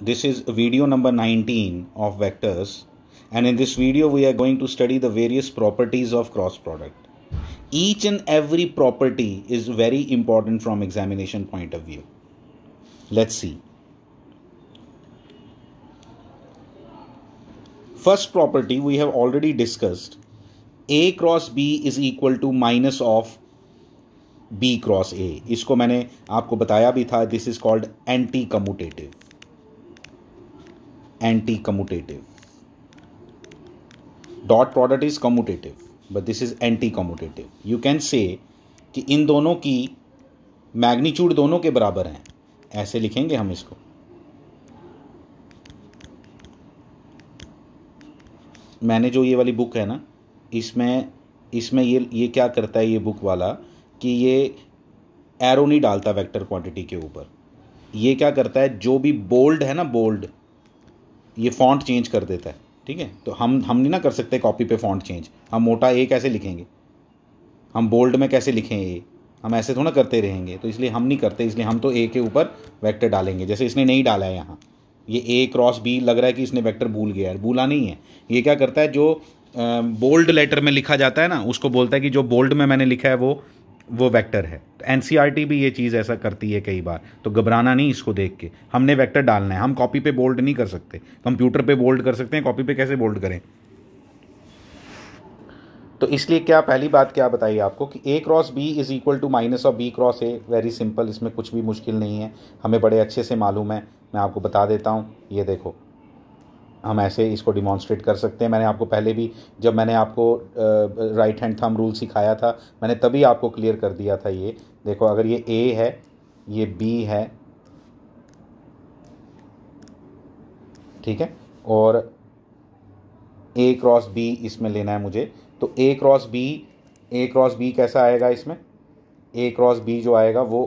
This is video number 19 of vectors and in this video we are going to study the various properties of cross product. Each and every property is very important from examination point of view. Let's see. First property we have already discussed. A cross B is equal to minus of B cross A. इसको मैंने आपको बताया भी था This is called anti-commutative. Anti commutative dot product is commutative but this is anti commutative you can say कि इन दोनों की magnitude दोनों के बराबर हैं ऐसे लिखेंगे हम इसको मैंने जो ये वाली बुक है ना इसमें इसमें ये ये क्या करता है ये बुक वाला कि ये एरो नहीं डालता वेक्टर क्वांटिटी के ऊपर ये क्या करता है जो भी बोल्ड है ना बोल्ड ये फॉन्ट चेंज कर देता है ठीक है तो हम हम नहीं ना कर सकते कॉपी पे फॉन्ट चेंज हम मोटा ए कैसे लिखेंगे हम बोल्ड में कैसे लिखें ए हम ऐसे थोड़ा करते रहेंगे तो इसलिए हम नहीं करते इसलिए हम तो ए के ऊपर वैक्टर डालेंगे जैसे इसने नहीं डाला है यहाँ ये ए क्रॉस बी लग रहा है कि इसने वेक्टर भूल गया है भूला नहीं है ये क्या करता है जो बोल्ड लेटर में लिखा जाता है ना उसको बोलता है कि जो बोल्ड में मैंने लिखा है वो वो वेक्टर है तो एन e भी ये चीज़ ऐसा करती है कई बार तो घबराना नहीं इसको देख के हमने वेक्टर डालना है हम कॉपी पे बोल्ड नहीं कर सकते कंप्यूटर तो पे बोल्ड कर सकते हैं कॉपी पे कैसे बोल्ड करें तो इसलिए क्या पहली बात क्या बताइए आपको कि A cross B is equal to minus of B cross A very simple इसमें कुछ भी मुश्किल नहीं है हमें बड़े अच्छे से मालूम है मैं आपको बता देता हूँ ये देखो हम ऐसे इसको डिमॉन्स्ट्रेट कर सकते हैं मैंने आपको पहले भी जब मैंने आपको राइट हैंड थम रूल सिखाया था मैंने तभी आपको क्लियर कर दिया था ये देखो अगर ये ए है ये बी है ठीक है और ए क्रॉस बी इसमें लेना है मुझे तो A cross B A cross B कैसा आएगा इसमें ए क्रॉस बी जो आएगा वो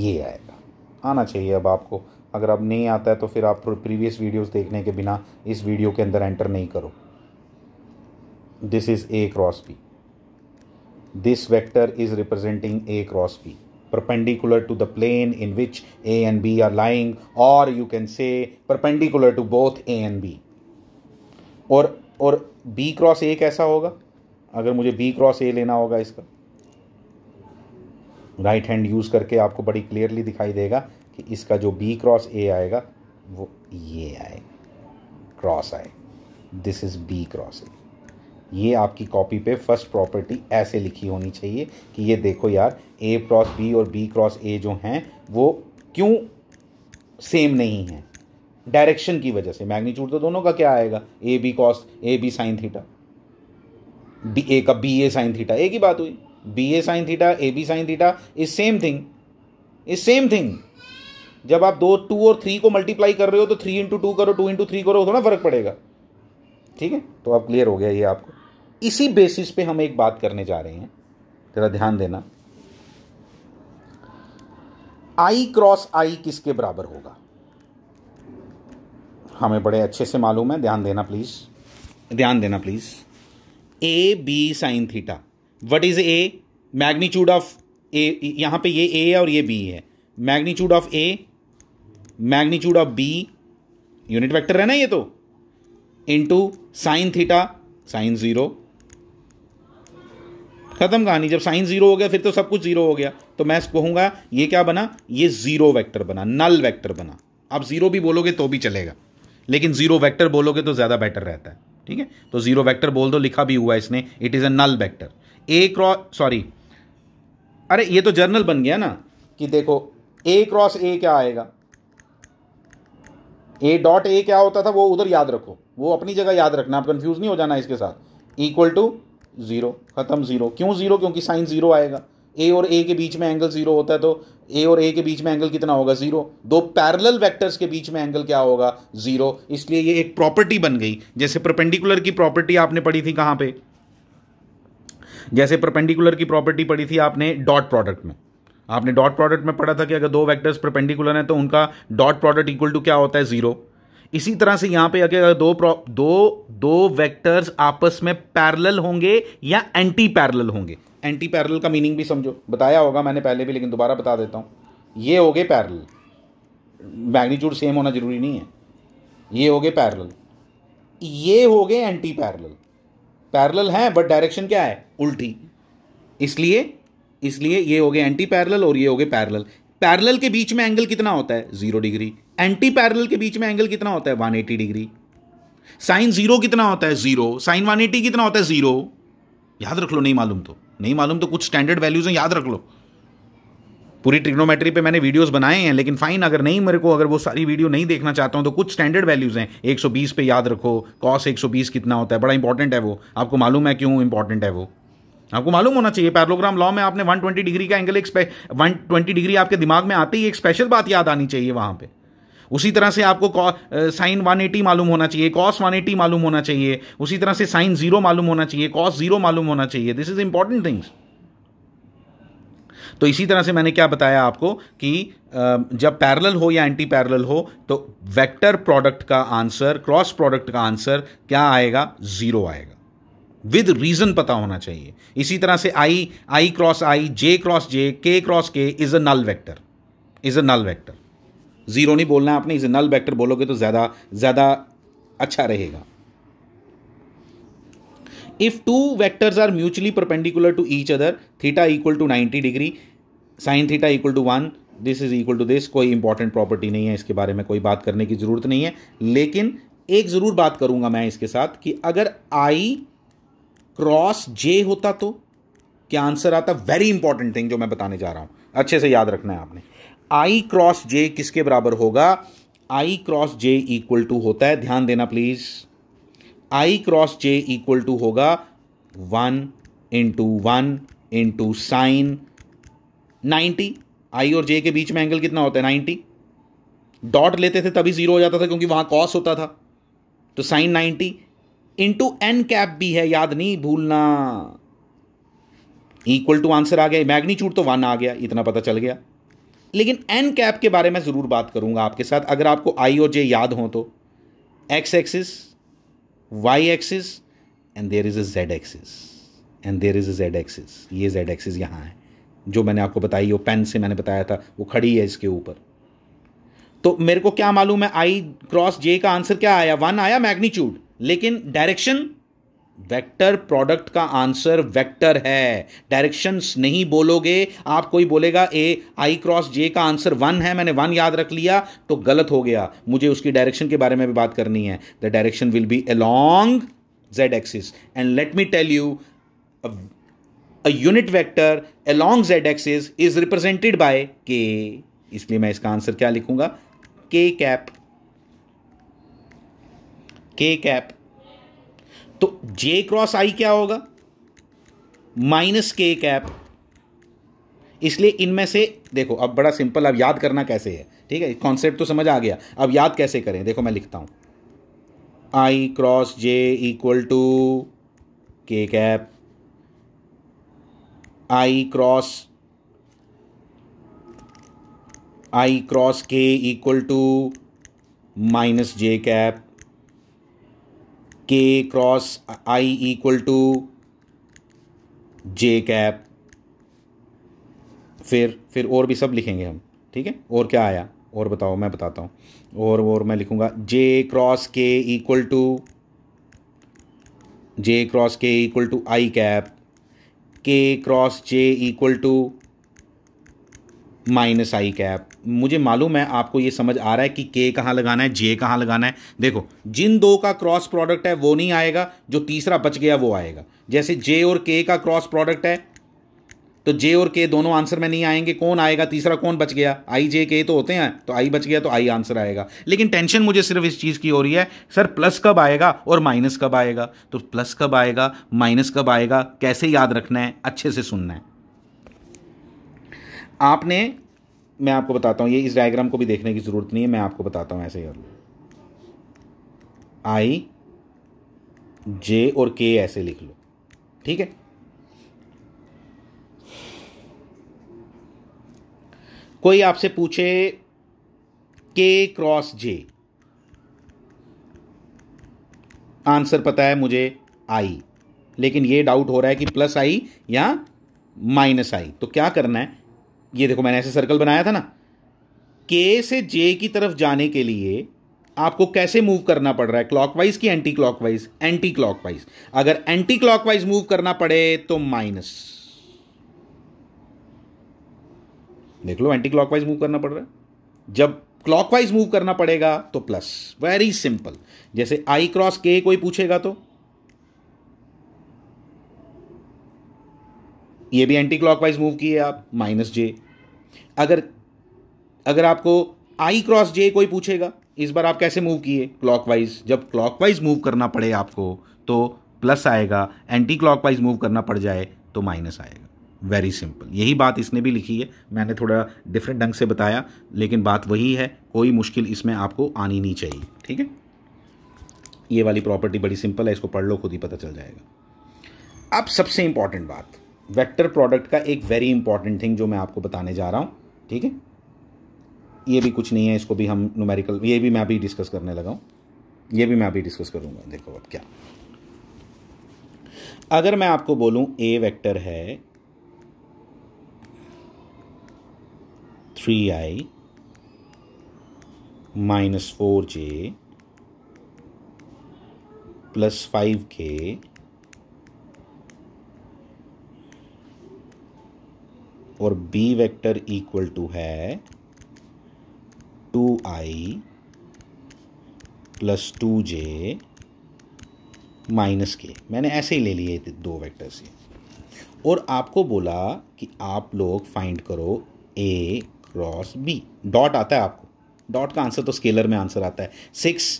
ये आएगा आना चाहिए अब आपको अगर अब नहीं आता है तो फिर आप प्रीवियस वीडियोस देखने के बिना इस वीडियो के अंदर एंटर नहीं करो this is A cross B this vector is representing A cross B perpendicular to the plane in which A and B are lying और you can say perpendicular to both A and B और और cross ए कैसा होगा अगर मुझे B cross ए लेना होगा इसका राइट हैंड यूज़ करके आपको बड़ी क्लियरली दिखाई देगा कि इसका जो बी क्रॉस ए आएगा वो ये A cross A this is B cross A ये आपकी कॉपी पे फर्स्ट प्रॉपर्टी ऐसे लिखी होनी चाहिए कि ये देखो यार ए क्रॉस बी और बी क्रॉस ए जो हैं वो क्यों सेम नहीं है डायरेक्शन की वजह से मैग्नीट्यूड तो दोनों का क्या आएगा A B cos A B sine theta B A का बी ए साइन थीटा एक ही बात हुई B A sine theta A B sine theta is same thing is same thing जब आप दो टू और थ्री को मल्टीप्लाई कर रहे हो तो थ्री इंटू टू करो टू इंटू थ्री करो थोड़ा फर्क पड़ेगा ठीक है तो अब क्लियर हो गया ये आपको इसी बेसिस पे हम एक बात करने जा रहे हैं जरा ध्यान देना आई क्रॉस आई किसके बराबर होगा हमें बड़े अच्छे से मालूम है ध्यान देना प्लीज़ ध्यान देना please A B sine theta what is A magnitude of A यहाँ पे ये ए है और ये बी है magnitude of A magnitude of B unit vector है ना ये तो into sine theta sine zero ख़त्म कहानी जब साइन ज़ीरो हो गया फिर तो सब कुछ ज़ीरो हो गया तो मैं कहूँगा ये क्या बना ये ज़ीरो वेक्टर बना नल वेक्टर बना आप ज़ीरो भी बोलोगे तो भी चलेगा लेकिन ज़ीरो वेक्टर बोलोगे तो ज़्यादा बेटर रहता है ठीक है तो ज़ीरो वेक्टर बोल दो लिखा भी हुआ इसने it is a null vector A cross sorry अरे ये तो जर्नल बन गया ना कि देखो ए क्रॉस ए क्या आएगा ए डॉट ए क्या होता था वो उधर याद रखो वो अपनी जगह याद रखना आप कंफ्यूज नहीं हो जाना इसके साथ इक्वल टू ज़ीरो ख़त्म ज़ीरो क्यों ज़ीरो क्योंकि साइन ज़ीरो आएगा ए और ए के बीच में एंगल ज़ीरो होता है तो ए और ए के बीच में एंगल कितना होगा ज़ीरो दो पैरेलल वेक्टर्स के बीच में एंगल क्या होगा ज़ीरो इसलिए ये एक प्रॉपर्टी बन गई जैसे परपेंडिकुलर की प्रॉपर्टी आपने पढ़ी थी कहाँ पे जैसे परपेंडिकुलर की प्रॉपर्टी पड़ी थी आपने डॉट प्रोडक्ट में आपने डॉट प्रोडक्ट में पढ़ा था कि अगर दो वेक्टर्स परपेंडिकुलर हैं तो उनका डॉट प्रोडक्ट इक्वल टू क्या होता है जीरो इसी तरह से यहां पे अगर दो दो दो वेक्टर्स आपस में पैरेलल होंगे या एंटी पैरेलल होंगे एंटी पैरेलल का मीनिंग भी समझो बताया होगा मैंने पहले भी लेकिन दोबारा बता देता हूं ये हो गए पैरेलल मैग्नीट्यूड सेम होना जरूरी नहीं है ये हो गए पैरेलल ये हो गए एंटी पैरेलल पैरल हैं बट डायरेक्शन क्या है उल्टी इसलिए इसलिए ये हो गए एंटी पैरल और ये हो गए पैरल पैरल के बीच में एंगल कितना होता है जीरो डिग्री एंटी पैरल के बीच में एंगल कितना होता है one eighty degree sine zero कितना होता है जीरो साइन वन एटी कितना होता है जीरो याद रख लो नहीं मालूम तो नहीं मालूम तो कुछ स्टैंडर्ड वैल्यूज हैं याद रख लो पूरी ट्रिग्नोमेट्री पे मैंने वीडियोस बनाए हैं लेकिन फाइन अगर नहीं मेरे को अगर वो सारी वीडियो नहीं देखना चाहता हूँ तो कुछ स्टैंडर्ड वैल्यूज़ हैं 120 पे याद रखो कॉस 120 कितना होता है बड़ा इंपॉर्टेंट है वो आपको मालूम है क्यों इंपॉर्टेंट है वो आपको मालूम होना चाहिए पैरलोग्राम लॉ में आपने 120 डिग्री का एंगल एक वन डिग्री आपके दिमाग में आते ही एक स्पेशल बात याद आनी चाहिए वहाँ पर उसी तरह से आपको साइन एटी मालूम होना चाहिए कॉस एटी मालूम होना चाहिए उसी तरह से साइन जीरो मालूम होना चाहिए कॉस जीरो मालूम होना चाहिए दिस इज इंपॉर्टेंट थिंग्स तो इसी तरह से मैंने क्या बताया आपको कि जब पैरेलल हो या एंटी पैरेलल हो तो वेक्टर प्रोडक्ट का आंसर क्रॉस प्रोडक्ट का आंसर क्या आएगा ज़ीरो आएगा विद रीजन पता होना चाहिए इसी तरह से आई आई cross I J cross J K cross K is a null vector is a null vector zero नहीं बोलना आपने इज अ नल वेक्टर बोलोगे तो ज़्यादा ज़्यादा अच्छा रहेगा if two vectors are mutually perpendicular to each other theta equal to 90 degree sine theta equal to one this is equal to this कोई इंपॉर्टेंट प्रॉपर्टी नहीं है इसके बारे में कोई बात करने की जरूरत नहीं है लेकिन एक ज़रूर बात करूंगा मैं इसके साथ कि अगर आई क्रॉस जे होता तो क्या आंसर आता वेरी इंपॉर्टेंट थिंग जो मैं बताने जा रहा हूं अच्छे से याद रखना है आपने आई क्रॉस जे किसके बराबर होगा I cross J equal to होता है ध्यान देना please I cross J equal to होगा one into one into sine ninety I और जे के बीच में एंगल कितना होता है नाइन्टी डॉट लेते थे तभी जीरो हो जाता था क्योंकि वहां कॉस होता था तो sine ninety into N cap भी है याद नहीं भूलना इक्वल टू आंसर आ गया मैग्नीच्यूड तो वन आ गया इतना पता चल गया लेकिन एन कैप के बारे में ज़रूर बात करूंगा आपके साथ अगर आपको आई और जे याद हो तो X axis Y axis and there is a Z axis and there is a Z axis ये जेड एक्सिस यहाँ है जो मैंने आपको बताई वो पेन से मैंने बताया था वो खड़ी है इसके ऊपर तो मेरे को क्या मालूम है आई क्रॉस जे का आंसर क्या आया वन आया मैग्नीट्यूड लेकिन डायरेक्शन वेक्टर प्रोडक्ट का आंसर वेक्टर है डायरेक्शंस नहीं बोलोगे आप कोई बोलेगा ए आई क्रॉस जे का आंसर वन है मैंने वन याद रख लिया तो गलत हो गया मुझे उसकी डायरेक्शन के बारे में भी बात करनी है the direction will be along Z axis and let me tell you a unit vector along Z axis is represented by K इसलिए मैं इसका आंसर क्या लिखूंगा के कैप के कैप तो जे क्रॉस आई क्या होगा माइनस के कैप इसलिए इनमें से देखो अब बड़ा सिंपल अब याद करना कैसे है ठीक है कॉन्सेप्ट तो समझ आ गया अब याद कैसे करें देखो मैं लिखता हूं I cross J equal to K cap I cross I cross के equal to minus J cap के cross I equal to J cap फिर फिर और भी सब लिखेंगे हम ठीक है और क्या आया और बताओ मैं बताता हूँ और और मैं लिखूँगा जे क्रॉस के इक्वल टू जे क्रॉस के इक्वल टू आई कैप के cross J equal to minus i cap मुझे मालूम है आपको ये समझ आ रहा है कि के कहाँ लगाना है जे कहाँ लगाना है देखो जिन दो का क्रॉस प्रोडक्ट है वो नहीं आएगा जो तीसरा बच गया वो आएगा जैसे जे और के का क्रॉस प्रोडक्ट है तो जे और के दोनों आंसर में नहीं आएंगे कौन आएगा तीसरा कौन बच गया आई जे के तो होते हैं तो आई बच गया तो आई आंसर आएगा लेकिन टेंशन मुझे सिर्फ इस चीज़ की हो रही है सर प्लस कब आएगा और माइनस कब आएगा तो प्लस कब आएगा माइनस कब आएगा कैसे याद रखना है अच्छे से सुनना है आपने मैं आपको बताता हूँ ये इस डायग्राम को भी देखने की ज़रूरत नहीं है मैं आपको बताता हूँ ऐसे ही कर लो आई जे और के ऐसे लिख लो ठीक है कोई आपसे पूछे के क्रॉस जे आंसर पता है मुझे आई लेकिन ये डाउट हो रहा है कि प्लस आई या माइनस आई तो क्या करना है ये देखो मैंने ऐसे सर्कल बनाया था ना के से जे की तरफ जाने के लिए आपको कैसे मूव करना पड़ रहा है क्लॉकवाइज की एंटी क्लॉकवाइज एंटी क्लॉकवाइज अगर एंटी क्लॉकवाइज मूव करना पड़े तो माइनस देख लो एंटी क्लॉकवाइज मूव करना पड़ रहा है जब क्लॉकवाइज मूव करना पड़ेगा तो प्लस वेरी सिंपल जैसे आई क्रॉस के कोई पूछेगा तो ये भी एंटी क्लॉकवाइज मूव किए आप माइनस जे अगर अगर आपको आई क्रॉस जे कोई पूछेगा इस बार आप कैसे मूव किए क्लॉकवाइज जब क्लॉकवाइज मूव करना पड़े आपको तो प्लस आएगा एंटी क्लॉकवाइज मूव करना पड़ जाए तो माइनस आएगा वेरी सिंपल यही बात इसने भी लिखी है मैंने थोड़ा डिफरेंट ढंग से बताया लेकिन बात वही है कोई मुश्किल इसमें आपको आनी नहीं चाहिए ठीक है ये वाली प्रॉपर्टी बड़ी सिंपल है इसको पढ़ लो खुद ही पता चल जाएगा अब सबसे इंपॉर्टेंट बात वेक्टर प्रोडक्ट का एक वेरी इंपॉर्टेंट थिंग जो मैं आपको बताने जा रहा हूँ ठीक है ये भी कुछ नहीं है इसको भी हम न्यूमेरिकल ये भी मैं अभी डिस्कस करने लगा हूँ ये भी मैं अभी डिस्कस करूँगा देखो अब क्या अगर मैं आपको बोलूँ ए वैक्टर है three i minus four j plus five k और b वेक्टर इक्वल टू है two i plus two j minus k मैंने ऐसे ही ले लिए दो वेक्टर से और आपको बोला कि आप लोग फाइंड करो ए क्रॉस बी डॉट आता है आपको डॉट का आंसर तो स्केलर में आंसर आता है six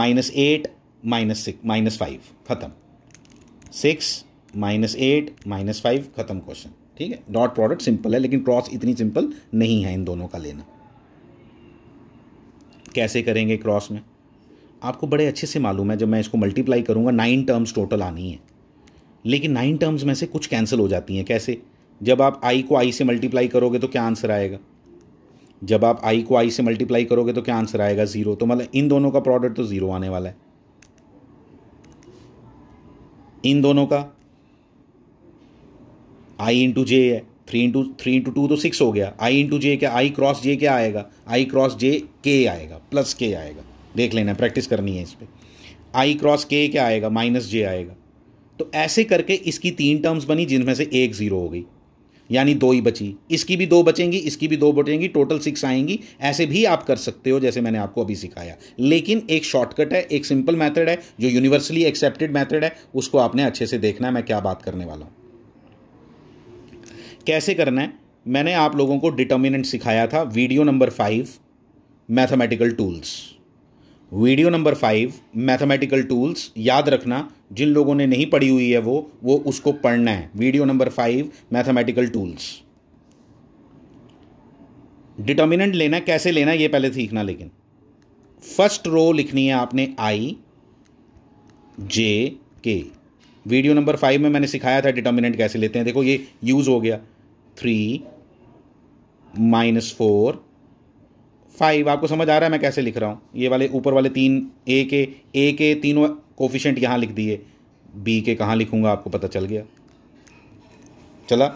minus eight minus six minus five खत्म six minus eight minus five खत्म क्वेश्चन ठीक है डॉट प्रोडक्ट सिंपल है लेकिन क्रॉस इतनी सिंपल नहीं है इन दोनों का लेना कैसे करेंगे क्रॉस में आपको बड़े अच्छे से मालूम है जब मैं इसको मल्टीप्लाई करूंगा नाइन टर्म्स टोटल आनी है लेकिन नाइन टर्म्स में से कुछ कैंसिल हो जाती हैं कैसे जब आप आई को आई से मल्टीप्लाई करोगे तो क्या आंसर आएगा जब आप आई को आई से मल्टीप्लाई करोगे तो क्या आंसर आएगा ज़ीरो तो मतलब इन दोनों का प्रोडक्ट तो ज़ीरो आने वाला है इन दोनों का आई इंटू जे है three into three into two तो सिक्स हो गया आई इंटू जे क्या आई क्रॉस जे क्या आएगा आई क्रॉस जे के आएगा प्लस के आएगा देख लेना प्रैक्टिस करनी है इस पर आई क्रॉस के क्या आएगा माइनस जे आएगा तो ऐसे करके इसकी तीन टर्म्स बनी जिनमें से एक ज़ीरो हो गई यानी दो ही बची इसकी भी दो बचेंगी इसकी भी दो बचेंगी टोटल सिक्स आएंगी ऐसे भी आप कर सकते हो जैसे मैंने आपको अभी सिखाया लेकिन एक शॉर्टकट है एक सिंपल मेथड है जो यूनिवर्सली एक्सेप्टेड मेथड है उसको आपने अच्छे से देखना है मैं क्या बात करने वाला हूँ कैसे करना है मैंने आप लोगों को डिटर्मिनेंट सिखाया था video number five mathematical tools video number five mathematical tools याद रखना जिन लोगों ने नहीं पढ़ी हुई है वो वो उसको पढ़ना है video number five mathematical tools determinant लेना कैसे लेना ये पहले सीखना लेकिन फर्स्ट रो लिखनी है आपने आई जे के वीडियो नंबर फाइव में मैंने सिखाया था डिटर्मिनेंट कैसे लेते हैं देखो ये यूज़ हो गया थ्री माइनस फोर फाइव आपको समझ आ रहा है मैं कैसे लिख रहा हूँ ये वाले ऊपर वाले तीन ए के ए के तीनों कोफिशेंट यहाँ लिख दिए बी के कहाँ लिखूँगा आपको पता चल गया चला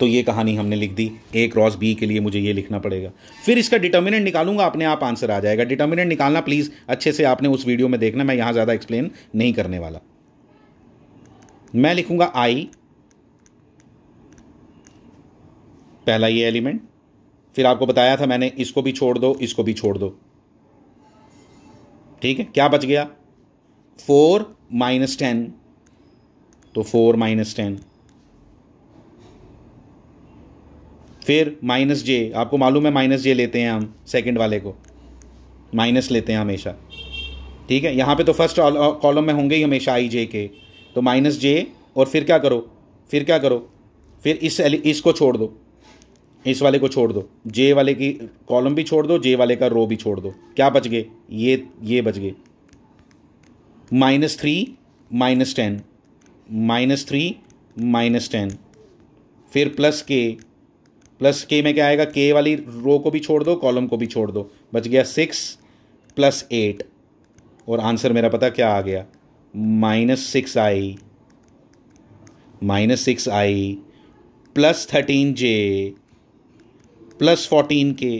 तो ये कहानी हमने लिख दी ए क्रॉस बी के लिए मुझे ये लिखना पड़ेगा फिर इसका डिटर्मिनेंट निकालूंगा अपने आप आंसर आ जाएगा डिटर्मिनेंट निकालना प्लीज़ अच्छे से आपने उस वीडियो में देखना मैं यहाँ ज़्यादा एक्सप्लेन नहीं करने वाला मैं लिखूंगा आई पहला ये एलिमेंट फिर आपको बताया था मैंने इसको भी छोड़ दो इसको भी छोड़ दो ठीक है क्या बच गया फोर माइनस टेन तो फोर माइनस टेन फिर माइनस जे आपको मालूम है माइनस जे लेते हैं हम सेकंड वाले को माइनस लेते हैं हमेशा ठीक है यहाँ पे तो फर्स्ट कॉलम में होंगे ही हमेशा आई जे के तो माइनस जे और फिर क्या करो फिर क्या करो फिर इस इसको छोड़ दो इस वाले को छोड़ दो जे वाले की कॉलम भी छोड़ दो जे वाले का रो भी छोड़ दो क्या बच गए ये ये बच गए minus three minus ten minus three minus ten फिर प्लस के प्लस के में क्या आएगा के वाली रो को भी छोड़ दो कॉलम को भी छोड़ दो बच गया सिक्स प्लस एट और आंसर मेरा पता क्या आ गया minus six i minus six i plus thirteen j plus fourteen k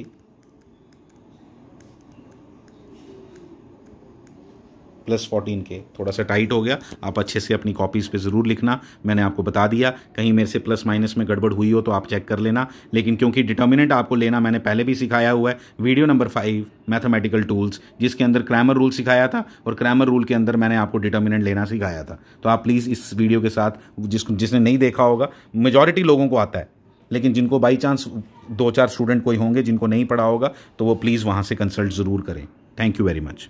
plus fourteen k थोड़ा सा टाइट हो गया आप अच्छे से अपनी कॉपीज़ पे ज़रूर लिखना मैंने आपको बता दिया कहीं मेरे से प्लस माइनस में गड़बड़ हुई हो तो आप चेक कर लेना लेकिन क्योंकि डिटर्मिनेंट आपको लेना मैंने पहले भी सिखाया हुआ है video number five mathematical tools जिसके अंदर क्रैमर रूल सिखाया था और क्रैमर रूल के अंदर मैंने आपको डिटर्मिनेंट लेना सिखाया था तो आप प्लीज़ इस वीडियो के साथ जिस जिसने नहीं देखा होगा मेजॉरिटी लोगों को आता है लेकिन जिनको बाई चांस दो चार स्टूडेंट कोई होंगे जिनको नहीं पढ़ा होगा तो वो प्लीज़ वहाँ से कंसल्ट ज़रूर करें थैंक यू वेरी मच